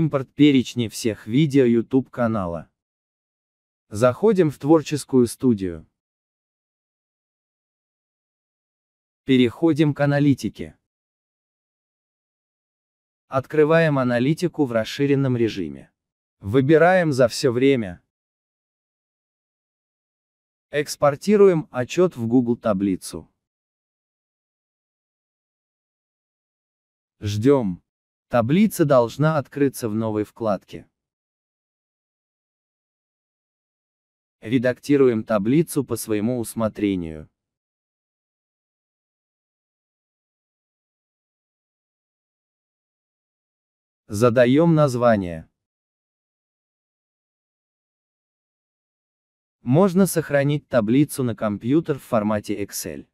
Импорт перечни всех видео YouTube канала. Заходим в творческую студию. Переходим к аналитике. Открываем аналитику в расширенном режиме. Выбираем за все время. Экспортируем отчет в Google таблицу. Ждем. Таблица должна открыться в новой вкладке. Редактируем таблицу по своему усмотрению. Задаем название. Можно сохранить таблицу на компьютер в формате Excel.